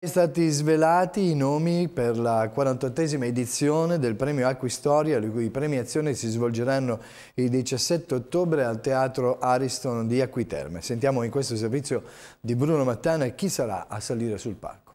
Sono stati svelati i nomi per la 48esima edizione del premio Acquistoria, le cui premiazioni si svolgeranno il 17 ottobre al Teatro Ariston di Acquiterme. Sentiamo in questo servizio di Bruno Mattana chi sarà a salire sul palco.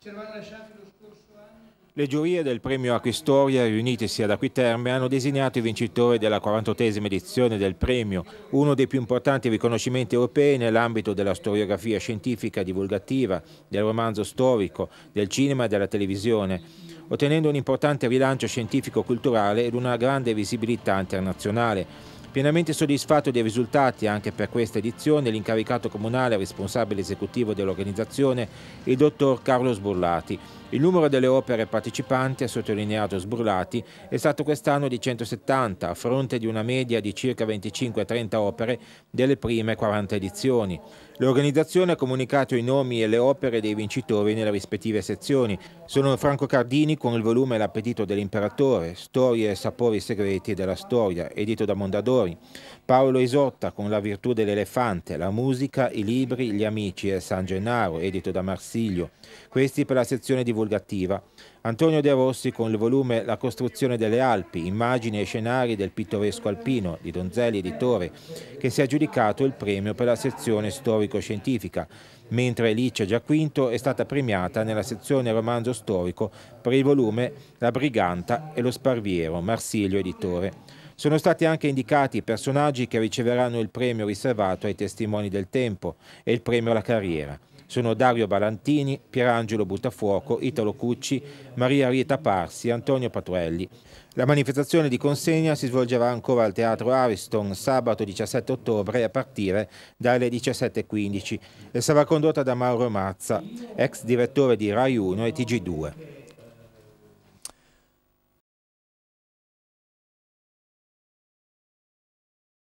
Cervano lasciato lo scorso anno... Le giurie del premio Acquistoria, riunitesi ad Acquiterme, hanno designato i vincitori della 48esima edizione del premio, uno dei più importanti riconoscimenti europei nell'ambito della storiografia scientifica divulgativa, del romanzo storico, del cinema e della televisione, ottenendo un importante rilancio scientifico-culturale ed una grande visibilità internazionale. Pienamente soddisfatto dei risultati anche per questa edizione, l'incaricato comunale responsabile esecutivo dell'organizzazione, il dottor Carlo Sburlati. Il numero delle opere partecipanti, ha sottolineato Sburlati, è stato quest'anno di 170, a fronte di una media di circa 25-30 opere delle prime 40 edizioni. L'organizzazione ha comunicato i nomi e le opere dei vincitori nelle rispettive sezioni. Sono Franco Cardini con il volume L'appetito dell'imperatore, storie e sapori segreti della storia, edito da Mondadori, ascoltatori. Paolo Isotta con La virtù dell'elefante, la musica, i libri, gli amici e eh, San Gennaro, edito da Marsiglio. Questi per la sezione divulgativa. Antonio De Rossi con il volume La costruzione delle Alpi, immagini e scenari del pittoresco alpino di Donzelli Editore, che si è aggiudicato il premio per la sezione storico-scientifica, mentre Alice Giaquinto è stata premiata nella sezione romanzo storico per il volume La briganta e lo sparviero, Marsiglio Editore. Sono stati anche indicati i personaggi che riceveranno il premio riservato ai testimoni del tempo e il premio alla carriera. Sono Dario Balantini, Pierangelo Buttafuoco, Italo Cucci, Maria Rieta Parsi, Antonio Patuelli. La manifestazione di consegna si svolgerà ancora al Teatro Ariston sabato 17 ottobre a partire dalle 17.15 e sarà condotta da Mauro Mazza, ex direttore di Rai 1 e Tg2.